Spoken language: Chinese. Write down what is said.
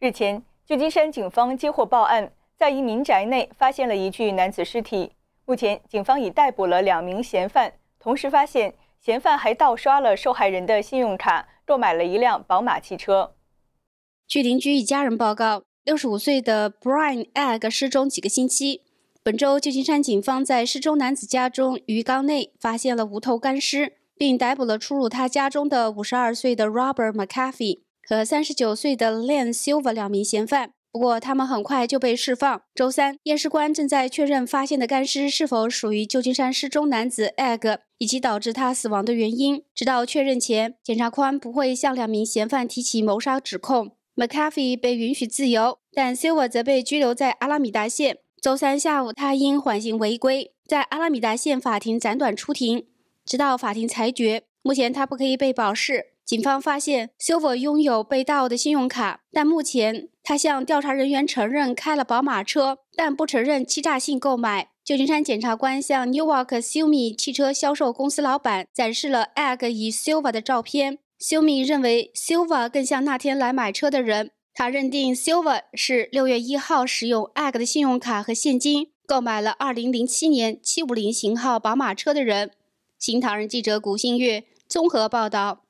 日前，旧金山警方接获报案，在一民宅内发现了一具男子尸体。目前，警方已逮捕了两名嫌犯，同时发现嫌犯还盗刷了受害人的信用卡，购买了一辆宝马汽车。据邻居一家人报告，65岁的 Brian Egg 失踪几个星期。本周，旧金山警方在失踪男子家中鱼缸内发现了无头干尸，并逮捕了出入他家中的52岁的 Robert McAfee。和三十九岁的 Len Silva 两名嫌犯，不过他们很快就被释放。周三，验尸官正在确认发现的干尸是否属于旧金山失踪男子 Egg 以及导致他死亡的原因。直到确认前，检察官不会向两名嫌犯提起谋杀指控。m c c a f f e y 被允许自由，但 Silva 则被拘留在阿拉米达县。周三下午，他因缓刑违规，在阿拉米达县法庭短出庭，直到法庭裁决。目前，他不可以被保释。警方发现 s i l v e r 拥有被盗的信用卡，但目前他向调查人员承认开了宝马车，但不承认欺诈性购买。旧金山检察官向 n e w a r k Sumi 汽车销售公司老板展示了 Egg 与 s i l v e r 的照片。Sumi 认为 s i l v e r 更像那天来买车的人。他认定 s i l v e r 是六月一号使用 Egg 的信用卡和现金购买了2007年750型号宝马车的人。《新唐人》记者古新月综合报道。